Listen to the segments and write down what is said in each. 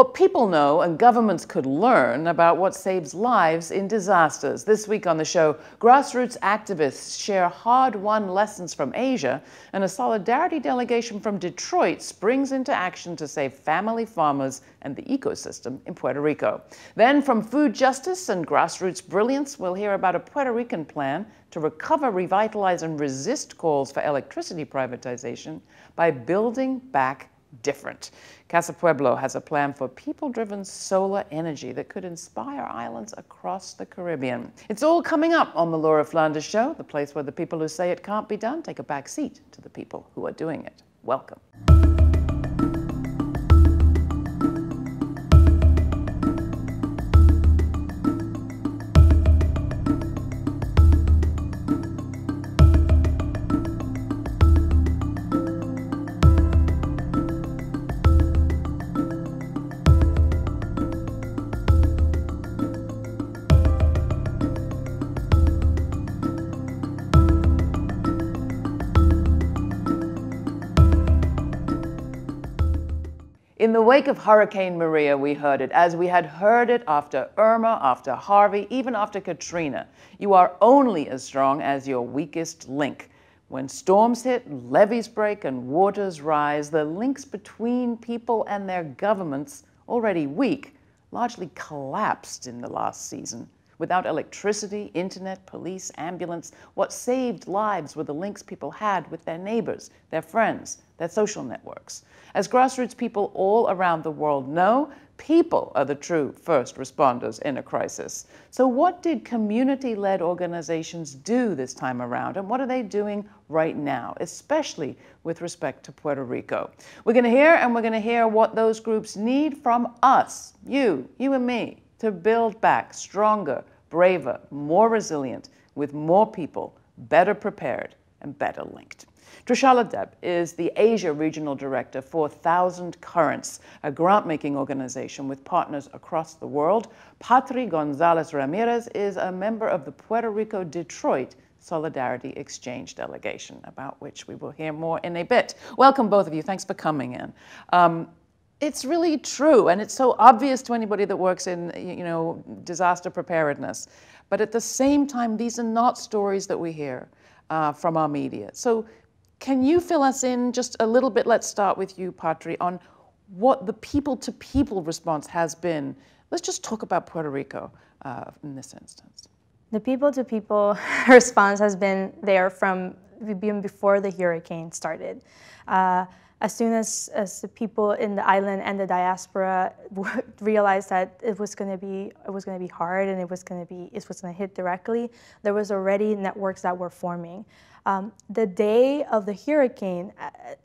what people know and governments could learn about what saves lives in disasters. This week on the show, grassroots activists share hard won lessons from Asia, and a solidarity delegation from Detroit springs into action to save family farmers and the ecosystem in Puerto Rico. Then, from food justice and grassroots brilliance, we'll hear about a Puerto Rican plan to recover, revitalize, and resist calls for electricity privatization by building back different. Casa Pueblo has a plan for people-driven solar energy that could inspire islands across the Caribbean. It's all coming up on the Laura Flanders Show, the place where the people who say it can't be done take a back seat to the people who are doing it. Welcome. In the wake of Hurricane Maria, we heard it, as we had heard it after Irma, after Harvey, even after Katrina. You are only as strong as your weakest link. When storms hit, levees break, and waters rise, the links between people and their governments, already weak, largely collapsed in the last season. Without electricity, internet, police, ambulance, what saved lives were the links people had with their neighbors, their friends, their social networks. As grassroots people all around the world know, people are the true first responders in a crisis. So, what did community led organizations do this time around, and what are they doing right now, especially with respect to Puerto Rico? We're going to hear, and we're going to hear what those groups need from us, you, you and me, to build back stronger, braver, more resilient, with more people, better prepared, and better linked. Trishala Deb is the Asia Regional Director for Thousand Currents, a grant making organization with partners across the world. Patri Gonzalez Ramirez is a member of the Puerto Rico Detroit Solidarity Exchange Delegation, about which we will hear more in a bit. Welcome, both of you. Thanks for coming in. Um, it's really true, and it's so obvious to anybody that works in you know disaster preparedness. But at the same time, these are not stories that we hear uh, from our media. So, can you fill us in just a little bit? Let's start with you, Patri, on what the people-to-people response has been. Let's just talk about Puerto Rico uh, in this instance. The people-to-people -people response has been there from even before the hurricane started. Uh, as soon as, as the people in the island and the diaspora realized that it was going to be it was going to be hard and it was going to be it was going to hit directly, there was already networks that were forming. Um, the day of the hurricane,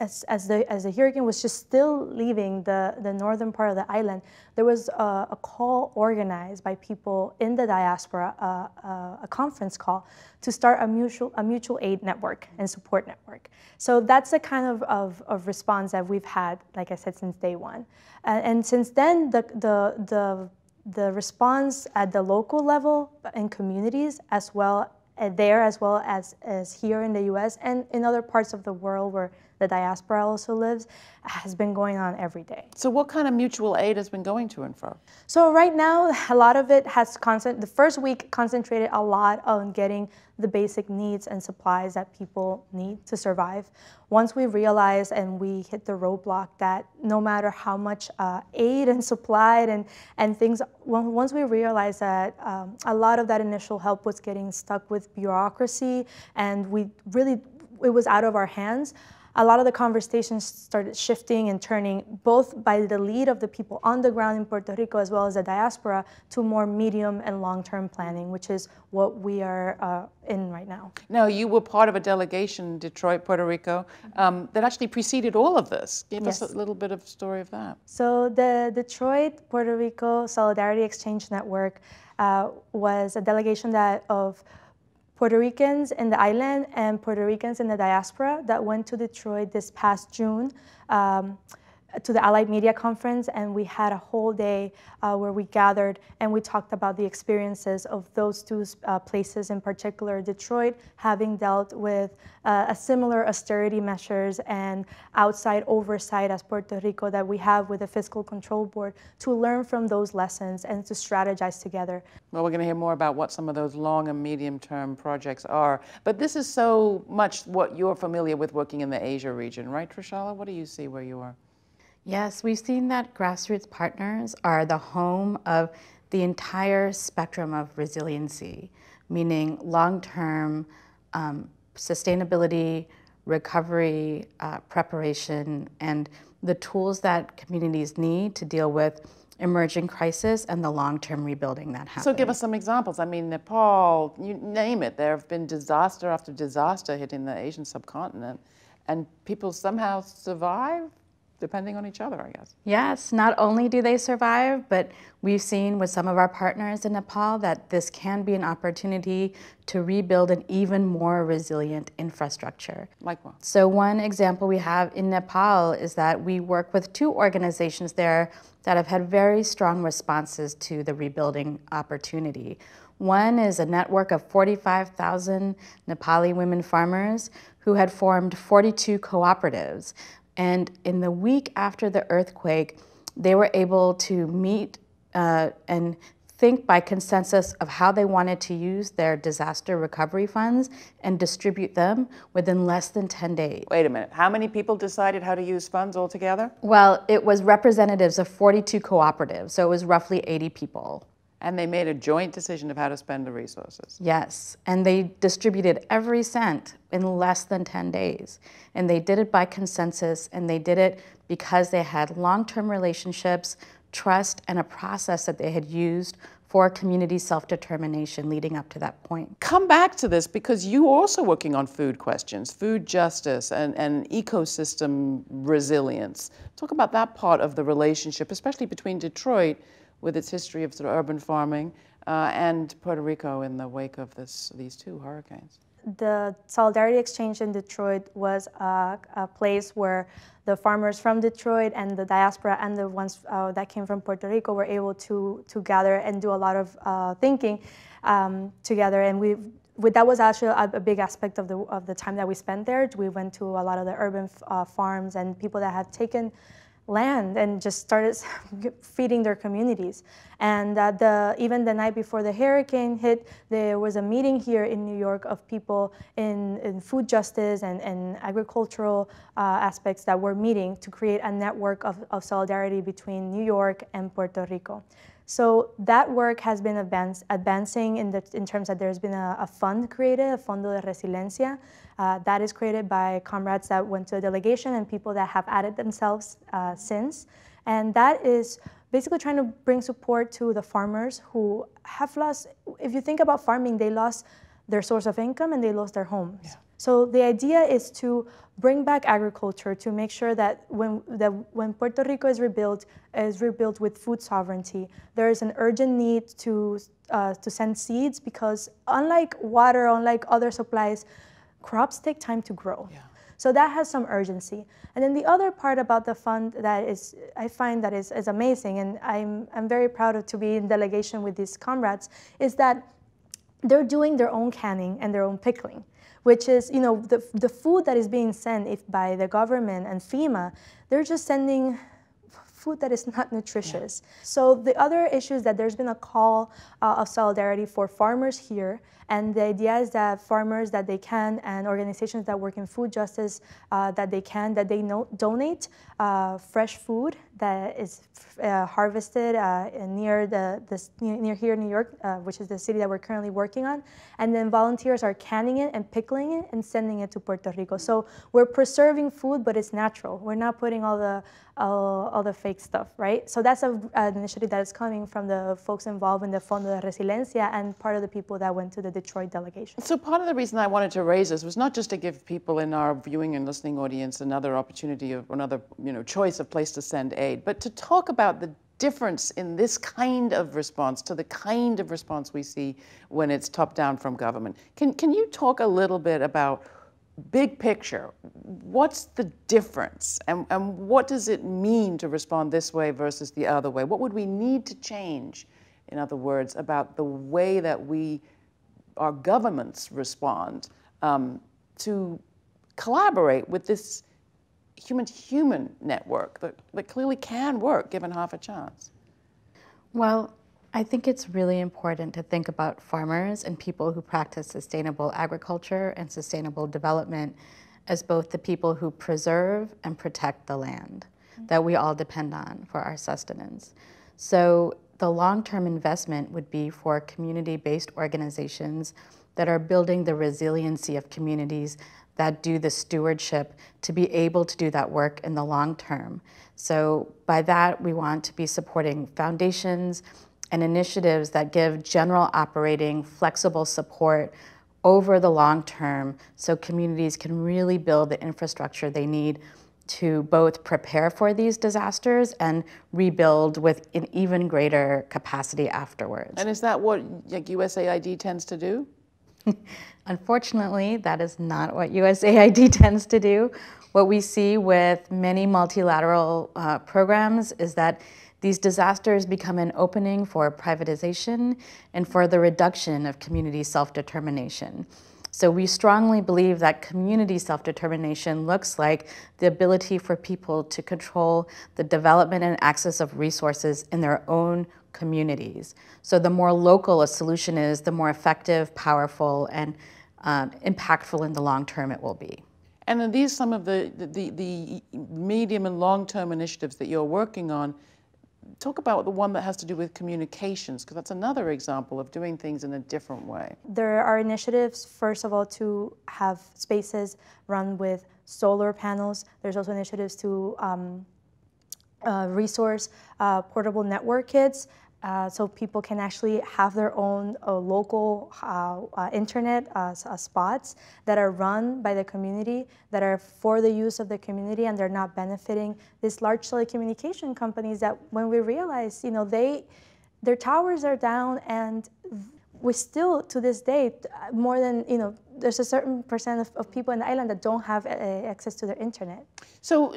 as, as, the, as the hurricane was just still leaving the, the northern part of the island, there was a, a call organized by people in the diaspora, uh, uh, a conference call, to start a mutual, a mutual aid network and support network. So that's the kind of, of, of response that we've had, like I said, since day one. And, and since then, the, the, the the response at the local level and communities as well uh, there as well as, as here in the US and in other parts of the world where the diaspora also lives, has been going on every day. So what kind of mutual aid has been going to and fro? So right now, a lot of it has constant. The first week concentrated a lot on getting the basic needs and supplies that people need to survive. Once we realized and we hit the roadblock that no matter how much uh, aid and supplied and, and things, once we realized that um, a lot of that initial help was getting stuck with bureaucracy and we really, it was out of our hands, a lot of the conversations started shifting and turning both by the lead of the people on the ground in Puerto Rico as well as the diaspora to more medium and long-term planning, which is what we are uh, in right now. Now, you were part of a delegation, Detroit, Puerto Rico, um, that actually preceded all of this. Give yes. us a little bit of story of that. So the Detroit, Puerto Rico Solidarity Exchange Network uh, was a delegation that of Puerto Ricans in the island and Puerto Ricans in the diaspora that went to Detroit this past June. Um, to the Allied Media Conference, and we had a whole day uh, where we gathered and we talked about the experiences of those two uh, places, in particular Detroit, having dealt with uh, a similar austerity measures and outside oversight as Puerto Rico that we have with the Fiscal Control Board to learn from those lessons and to strategize together. Well, we're going to hear more about what some of those long and medium term projects are, but this is so much what you're familiar with working in the Asia region, right, Trishala? What do you see where you are? Yes, we've seen that grassroots partners are the home of the entire spectrum of resiliency, meaning long-term um, sustainability, recovery, uh, preparation, and the tools that communities need to deal with emerging crisis and the long-term rebuilding that happens. So give us some examples. I mean, Nepal, you name it, there have been disaster after disaster hitting the Asian subcontinent, and people somehow survive depending on each other, I guess. Yes, not only do they survive, but we've seen with some of our partners in Nepal that this can be an opportunity to rebuild an even more resilient infrastructure. Like what? So one example we have in Nepal is that we work with two organizations there that have had very strong responses to the rebuilding opportunity. One is a network of 45,000 Nepali women farmers who had formed 42 cooperatives and in the week after the earthquake, they were able to meet uh, and think by consensus of how they wanted to use their disaster recovery funds and distribute them within less than 10 days. Wait a minute. How many people decided how to use funds altogether? Well, it was representatives of 42 cooperatives, so it was roughly 80 people and they made a joint decision of how to spend the resources. Yes, and they distributed every cent in less than 10 days. And they did it by consensus, and they did it because they had long term relationships, trust, and a process that they had used for community self determination leading up to that point. Come back to this because you are also working on food questions, food justice, and, and ecosystem resilience. Talk about that part of the relationship, especially between Detroit with its history of sort of urban farming, uh, and Puerto Rico in the wake of this, these two hurricanes. The Solidarity Exchange in Detroit was a, a place where the farmers from Detroit and the diaspora and the ones uh, that came from Puerto Rico were able to, to gather and do a lot of uh, thinking um, together. And we that was actually a, a, big aspect of the, of the time that we spent there. We went to a lot of the urban uh, farms and people that had taken land and just started feeding their communities. And uh, the, even the night before the hurricane hit, there was a meeting here in New York of people in, in food justice and, and agricultural uh, aspects that were meeting to create a network of, of solidarity between New York and Puerto Rico. So that work has been advance, advancing in, the, in, terms that there's been a, a fund created, a Fondo de Resiliencia, uh, that is created by comrades that went to a delegation and people that have added themselves uh, since. And that is basically trying to bring support to the farmers who have lost, if you think about farming, they lost their source of income and they lost their homes. Yeah. So the idea is to bring back agriculture to make sure that when, that when Puerto Rico is rebuilt, is rebuilt with food sovereignty. There is an urgent need to, uh, to send seeds because unlike water, unlike other supplies, crops take time to grow. Yeah. So that has some urgency. And then the other part about the fund that is, I find that is, is amazing, and I'm, I'm very proud of, to be in delegation with these comrades, is that they're doing their own canning and their own pickling which is, you know, the, the food that is being sent if by the government and FEMA, they're just sending food that is not nutritious. Yeah. So the other issue is that there's been a call uh, of solidarity for farmers here and the idea is that farmers that they can and organizations that work in food justice uh, that they can, that they no donate uh, fresh food that is uh, harvested uh, near the near here in New York, uh, which is the city that we're currently working on. And then volunteers are canning it and pickling it and sending it to Puerto Rico. So we're preserving food, but it's natural. We're not putting all the all, all the fake stuff, right? So that's a, an initiative that is coming from the folks involved in the Fondo de Resiliencia and part of the people that went to the Detroit delegation. So part of the reason I wanted to raise this was not just to give people in our viewing and listening audience another opportunity or another you know choice of place to send aid, but to talk about the difference in this kind of response to the kind of response we see when it's top down from government. Can can you talk a little bit about big picture, what's the difference and, and what does it mean to respond this way versus the other way? What would we need to change, in other words, about the way that we our governments respond um, to collaborate with this human-to-human network that, that clearly can work given half a chance? Well, I think it's really important to think about farmers and people who practice sustainable agriculture and sustainable development as both the people who preserve and protect the land that we all depend on for our sustenance. So the long-term investment would be for community-based organizations that are building the resiliency of communities that do the stewardship to be able to do that work in the long term. So by that, we want to be supporting foundations and initiatives that give general operating flexible support over the long term so communities can really build the infrastructure they need to both prepare for these disasters and rebuild with an even greater capacity afterwards. And is that what like USAID tends to do? Unfortunately, that is not what USAID tends to do. What we see with many multilateral uh, programs is that these disasters become an opening for privatization and for the reduction of community self-determination. So we strongly believe that community self-determination looks like the ability for people to control the development and access of resources in their own communities. So the more local a solution is, the more effective, powerful, and um, impactful in the long term it will be. And are these some of the, the, the medium and long-term initiatives that you're working on talk about the one that has to do with communications, because that's another example of doing things in a different way. There are initiatives, first of all, to have spaces run with solar panels. There's also initiatives to um, uh, resource uh, portable network kits uh, so people can actually have their own uh, local uh, uh internet uh, spots that are run by the community, that are for the use of the community, and they're not benefiting these large telecommunication companies that when we realize, you know, they, their towers are down and we still, to this day, more than, you know, there's a certain percent of, of people in the island that don't have access to their internet. So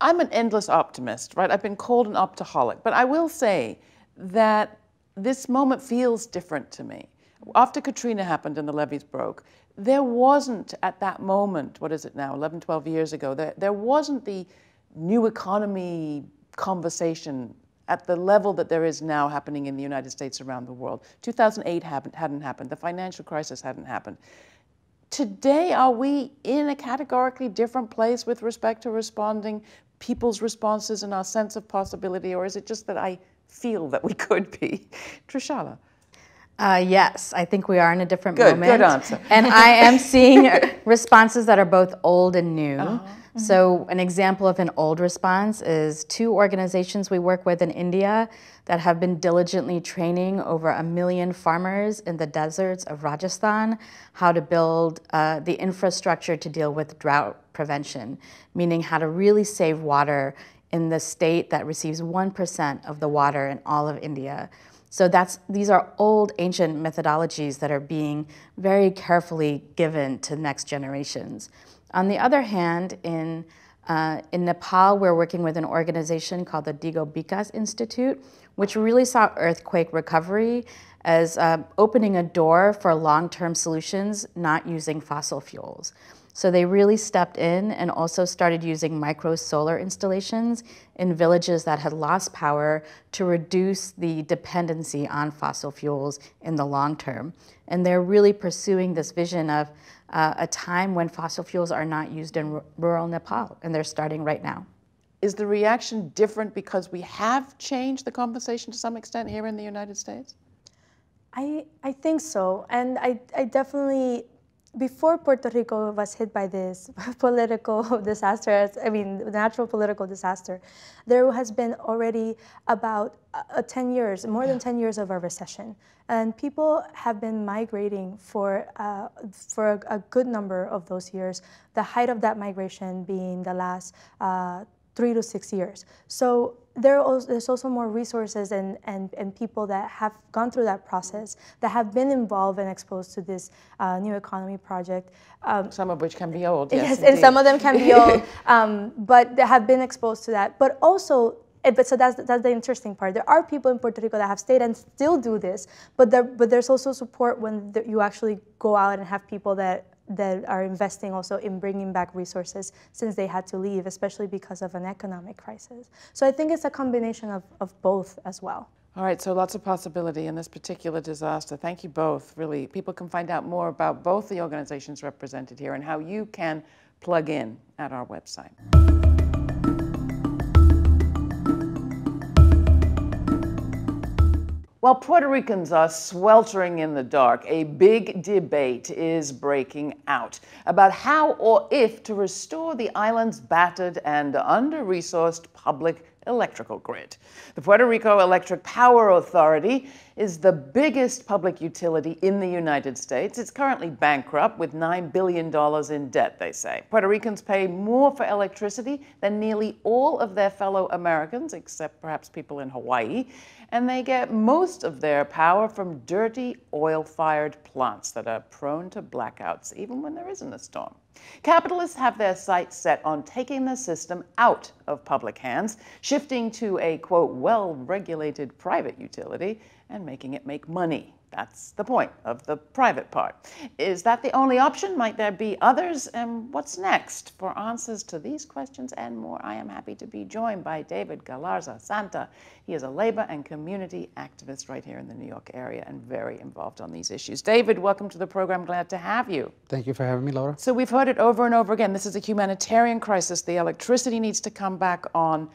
I'm an endless optimist, right? I've been called an optaholic, but I will say, that this moment feels different to me. After Katrina happened and the levees broke, there wasn't at that moment, what is it now, 11, 12 years ago, there, there wasn't the new economy conversation at the level that there is now happening in the United States around the world. 2008 hadn't happened, the financial crisis hadn't happened. Today, are we in a categorically different place with respect to responding people's responses and our sense of possibility, or is it just that I feel that we could be. Trishala. Uh, yes, I think we are in a different good, moment. Good answer. And I am seeing responses that are both old and new. Oh, mm -hmm. So, an example of an old response is two organizations we work with in India that have been diligently training over a million farmers in the deserts of Rajasthan how to build uh, the infrastructure to deal with drought prevention, meaning how to really save water in the state that receives 1% of the water in all of India. So that's, these are old ancient methodologies that are being very carefully given to next generations. On the other hand, in, uh, in Nepal, we're working with an organization called the Digo Bikas Institute, which really saw earthquake recovery as uh, opening a door for long-term solutions not using fossil fuels. So they really stepped in and also started using micro solar installations in villages that had lost power to reduce the dependency on fossil fuels in the long term. And they're really pursuing this vision of uh, a time when fossil fuels are not used in rural Nepal, and they're starting right now. Is the reaction different because we have changed the conversation to some extent here in the United States? I, I think so. And I, I definitely before Puerto Rico was hit by this political disaster, I mean, natural political disaster, there has been already about uh, uh, 10 years, more yeah. than 10 years of a recession. And people have been migrating for, uh, for a, a, good number of those years, the height of that migration being the last uh, three to six years. So there also, there's also more resources and, and, and people that have gone through that process, that have been involved and exposed to this uh, new economy project. Um, some of which can be old, yes. yes and some of them can be old, um, but have been exposed to that. But also, eh, but so that's that's the interesting part. There are people in Puerto Rico that have stayed and still do this, but there but there's also support when you actually go out and have people that that are investing also in bringing back resources since they had to leave, especially because of an economic crisis. So I think it's a combination of, of both as well. All right, so lots of possibility in this particular disaster. Thank you both, really. People can find out more about both the organizations represented here and how you can plug in at our website. While Puerto Ricans are sweltering in the dark, a big debate is breaking out about how or if to restore the island's battered and under resourced public electrical grid. The Puerto Rico Electric Power Authority is the biggest public utility in the United States. It's currently bankrupt with $9 billion in debt, they say. Puerto Ricans pay more for electricity than nearly all of their fellow Americans, except perhaps people in Hawaii, and they get most of their power from dirty oil fired plants that are prone to blackouts, even when there isn't a storm. Capitalists have their sights set on taking the system out of public hands, shifting to a, quote, well regulated private utility, and making it make money. That's the point of the private part. Is that the only option? Might there be others? And what's next? For answers to these questions and more, I am happy to be joined by David Galarza Santa. He is a labor and community activist right here in the New York area and very involved on these issues. David, welcome to the program. Glad to have you. Thank you for having me, Laura. So we've heard it over and over again. This is a humanitarian crisis. The electricity needs to come back on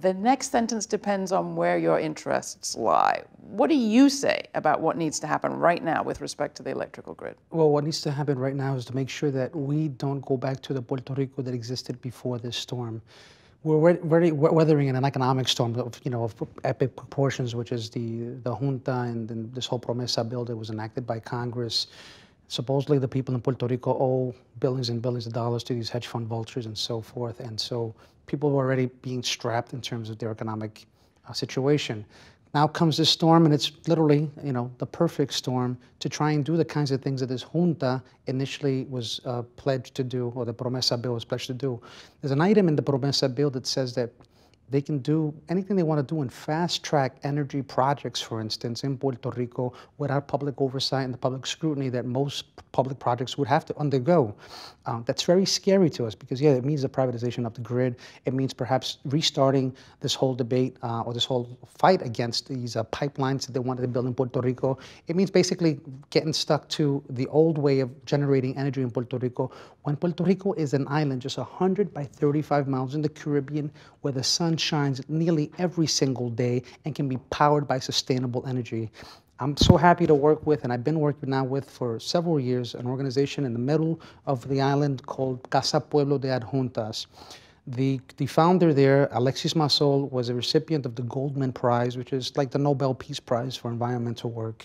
the next sentence depends on where your interests lie. What do you say about what needs to happen right now with respect to the electrical grid? Well, what needs to happen right now is to make sure that we don't go back to the Puerto Rico that existed before this storm. We're, weathering an economic storm of, you know, of epic proportions, which is the, the junta and, and this whole promesa bill that was enacted by Congress. Supposedly, the people in Puerto Rico owe billions and billions of dollars to these hedge fund vultures and so forth. And so people were already being strapped in terms of their economic uh, situation. Now comes this storm, and it's literally, you know, the perfect storm to try and do the kinds of things that this junta initially was uh, pledged to do, or the promesa bill was pledged to do. There's an item in the promesa bill that says that they can do anything they want to do and fast track energy projects, for instance, in Puerto Rico without public oversight and the public scrutiny that most public projects would have to undergo. Um, that's very scary to us because, yeah, it means the privatization of the grid. It means perhaps restarting this whole debate uh, or this whole fight against these uh, pipelines that they wanted to build in Puerto Rico. It means basically getting stuck to the old way of generating energy in Puerto Rico when Puerto Rico is an island just 100 by 35 miles in the Caribbean where the sun shines nearly every single day and can be powered by sustainable energy. I'm so happy to work with, and I've been working now with for several years, an organization in the middle of the island called Casa Pueblo de Adjuntas. The, the founder there, Alexis Masol, was a recipient of the Goldman Prize, which is like the Nobel Peace Prize for environmental work.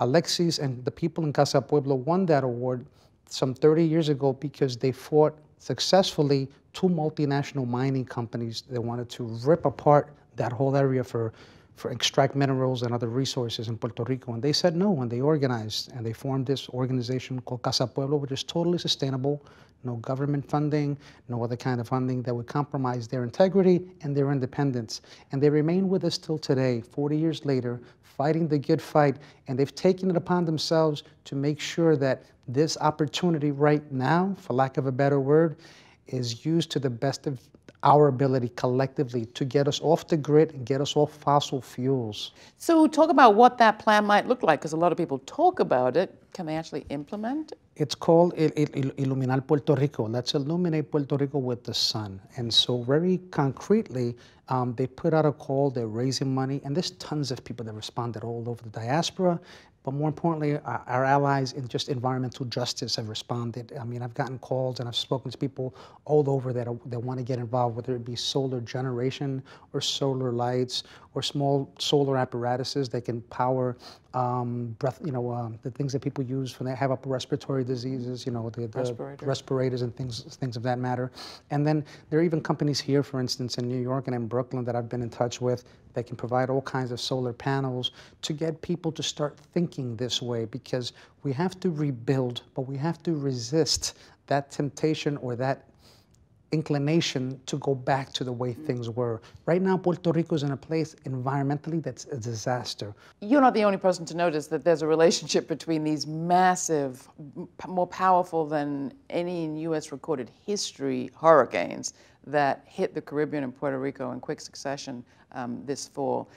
Alexis and the people in Casa Pueblo won that award some 30 years ago because they fought successfully two multinational mining companies that wanted to rip apart that whole area for, for extract minerals and other resources in Puerto Rico. And they said no, and they organized, and they formed this organization called Casa Pueblo, which is totally sustainable, no government funding, no other kind of funding that would compromise their integrity and their independence. And they remain with us till today, 40 years later, fighting the good fight, and they've taken it upon themselves to make sure that this opportunity right now, for lack of a better word, is used to the best of our ability collectively to get us off the grid and get us off fossil fuels. So, talk about what that plan might look like, because a lot of people talk about it, can they actually implement? It's called Il Il Iluminar Puerto Rico. Let's illuminate Puerto Rico with the sun. And so, very concretely, um, they put out a call, they're raising money, and there's tons of people that responded all over the diaspora. But more importantly, our, uh, our allies in just environmental justice have responded. I mean, I've gotten calls and I've spoken to people all over that, that want to get involved, whether it be solar generation or solar lights or small solar apparatuses that can power um, breath, you know, um, the things that people use when they have upper respiratory diseases, you know, the, the Respirator. respirators and things, things of that matter. And then there are even companies here, for instance, in New York and in Brooklyn that I've been in touch with that can provide all kinds of solar panels to get people to start thinking this way because we have to rebuild, but we have to resist that temptation or that inclination to go back to the way things were. Right now, Puerto Rico is in a place environmentally that's a disaster. You're not the only person to notice that there's a relationship between these massive, more powerful than any in U.S. recorded history hurricanes that hit the Caribbean and Puerto Rico in quick succession um, this fall.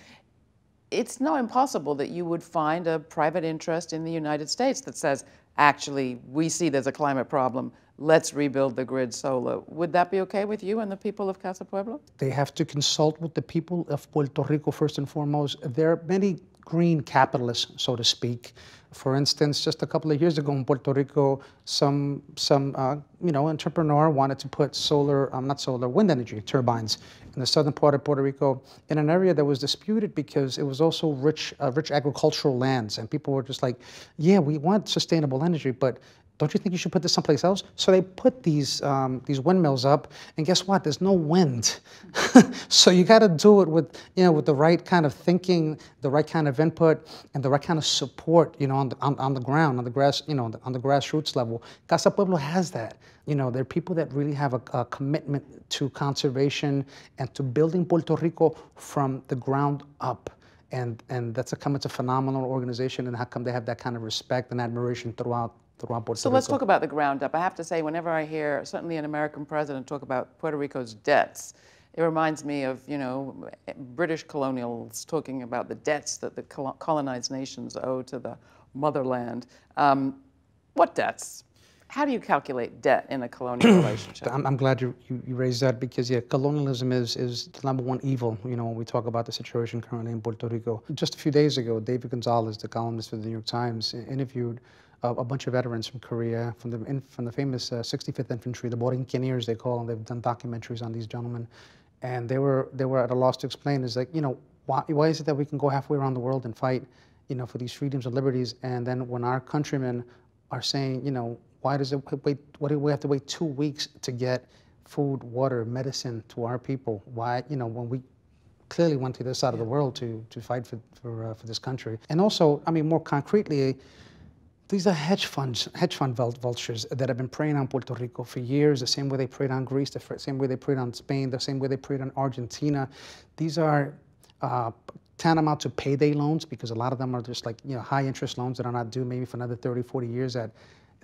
It's not impossible that you would find a private interest in the United States that says, actually, we see there's a climate problem let's rebuild the grid solar. Would that be okay with you and the people of Casa Pueblo? They have to consult with the people of Puerto Rico first and foremost. There are many green capitalists, so to speak. For instance, just a couple of years ago in Puerto Rico, some some uh, you know entrepreneur wanted to put solar, um, not solar, wind energy turbines in the southern part of Puerto Rico in an area that was disputed because it was also rich uh, rich agricultural lands, and people were just like, yeah, we want sustainable energy, but don't you think you should put this someplace else? So they put these, um, these windmills up, and guess what? There's no wind. so you got to do it with, you know, with the right kind of thinking, the right kind of input, and the right kind of support, you know, on the, on, on the ground, on the grass, you know, on the, on the grassroots level. Casa Pueblo has that. You know, there are people that really have a, a commitment to conservation and to building Puerto Rico from the ground up and and that's a come it's a phenomenal organization and how come they have that kind of respect and admiration throughout so So let's talk about the ground up. I have to say, whenever I hear certainly an American president talk about Puerto Rico's debts, it reminds me of you know British colonials talking about the debts that the colonized nations owe to the motherland. Um, what debts? How do you calculate debt in a colonial relationship? I'm, I'm glad you, you, you, raised that because yeah, colonialism is is the number one evil. You know, when we talk about the situation currently in Puerto Rico. Just a few days ago, David Gonzalez, the columnist for the New York Times, interviewed a bunch of veterans from Korea, from the, from the famous 65th uh, Infantry, the Borinqueneers they call them. They've done documentaries on these gentlemen. And they were, they were at a loss to explain is like, you know, why, why is it that we can go halfway around the world and fight, you know, for these freedoms and liberties, and then when our countrymen are saying, you know, why does it wait, why do we have to wait two weeks to get food, water, medicine to our people? Why, you know, when we clearly went to this side yeah. of the world to, to fight for, for, uh, for this country. And also, I mean, more concretely, these are hedge funds, hedge fund vultures that have been preying on Puerto Rico for years, the same way they preyed on Greece, the same way they preyed on Spain, the same way they preyed on Argentina. These are uh, tantamount to payday loans because a lot of them are just like you know high interest loans that are not due maybe for another 30, 40 years at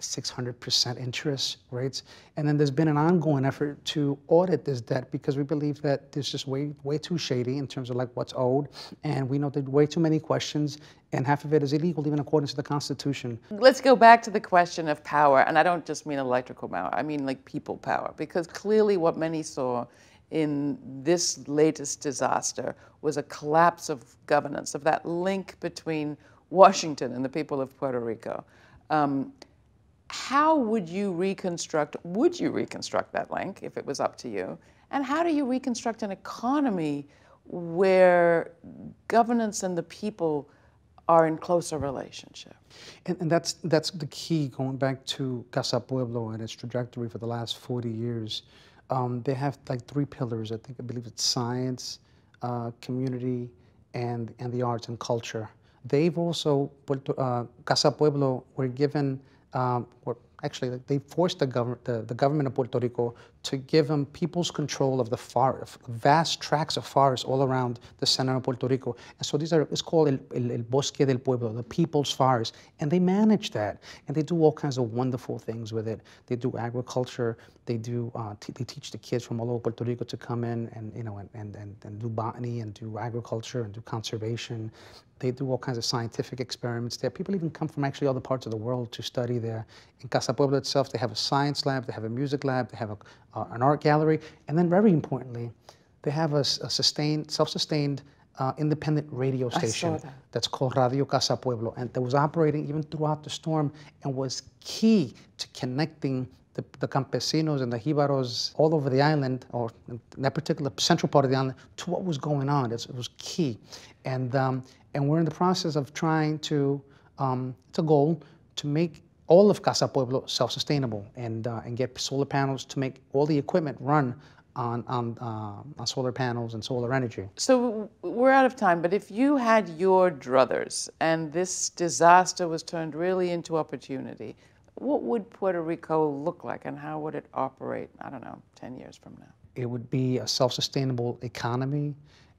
600% interest rates. And then there's been an ongoing effort to audit this debt because we believe that this is way, way too shady in terms of like what's owed. And we know that way too many questions and half of it is illegal even according to the Constitution. Let's go back to the question of power, and I don't just mean electrical power, I mean like people power, because clearly what many saw in this latest disaster was a collapse of governance, of that link between Washington and the people of Puerto Rico. Um, how would you reconstruct, would you reconstruct that link if it was up to you? And how do you reconstruct an economy where governance and the people are in closer relationship. And, and, that's, that's the key, going back to Casa Pueblo and its trajectory for the last 40 years. Um, they have like three pillars, I think, I believe it's science, uh, community, and, and the arts and culture. They've also, uh, Casa Pueblo were given, um, or actually they forced the, gov- the, the government of Puerto Rico to give them people's control of the far, vast tracts of forest all around the center of Puerto Rico. And so these are, it's called el, el, el, Bosque del Pueblo, the people's forest. And they manage that. And they do all kinds of wonderful things with it. They do agriculture. They do, uh, they teach the kids from all over Puerto Rico to come in and, you know, and, and, and, and do botany and do agriculture and do conservation. They do all kinds of scientific experiments there. People even come from actually other parts of the world to study there. In Casa Pueblo itself, they have a science lab, they have a music lab, they have a, uh, an art gallery, and then very importantly, they have a, a sustained, self-sustained uh, independent radio station that. that's called Radio Casa Pueblo, and that was operating even throughout the storm and was key to connecting the, the campesinos and the jibaros all over the island, or that particular central part of the island, to what was going on. It's, it was key, and um, and we're in the process of trying to. Um, it's a goal to make all of Casa Pueblo self-sustainable and, uh, and get solar panels to make all the equipment run on, on, uh, on, solar panels and solar energy. So we're out of time, but if you had your druthers and this disaster was turned really into opportunity, what would Puerto Rico look like and how would it operate, I don't know, 10 years from now? It would be a self-sustainable economy.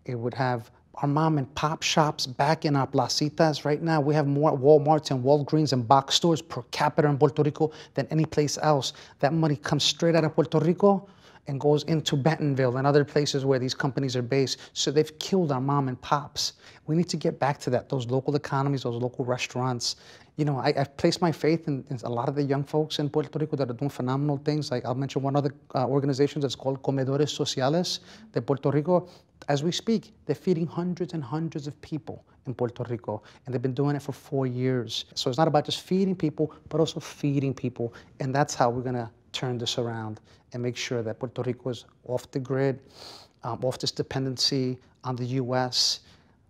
It would have our mom and pop shops back in our placitas. Right now, we have more Walmarts and Walgreens and box stores per capita in Puerto Rico than any place else. That money comes straight out of Puerto Rico and goes into Bentonville and other places where these companies are based. So they've killed our mom and pops. We need to get back to that, those local economies, those local restaurants. You know, I, have placed my faith in, in, a lot of the young folks in Puerto Rico that are doing phenomenal things. Like I'll mention one other uh, organization that's called Comedores Sociales de Puerto Rico. As we speak, they're feeding hundreds and hundreds of people in Puerto Rico, and they've been doing it for four years. So it's not about just feeding people, but also feeding people, and that's how we're gonna turn this around and make sure that Puerto Rico is off the grid, um, off this dependency on the U.S.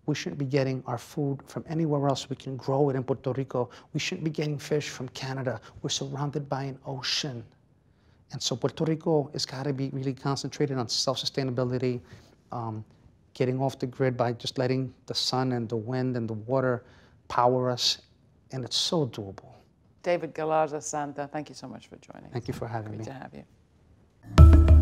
We shouldn't be getting our food from anywhere else. We can grow it in Puerto Rico. We shouldn't be getting fish from Canada. We're surrounded by an ocean. And so Puerto Rico has got to be really concentrated on self-sustainability, um, getting off the grid by just letting the sun and the wind and the water power us, and it's so doable. David Galarza Santa, thank you so much for joining. Thank you for having Great me. Great to have you.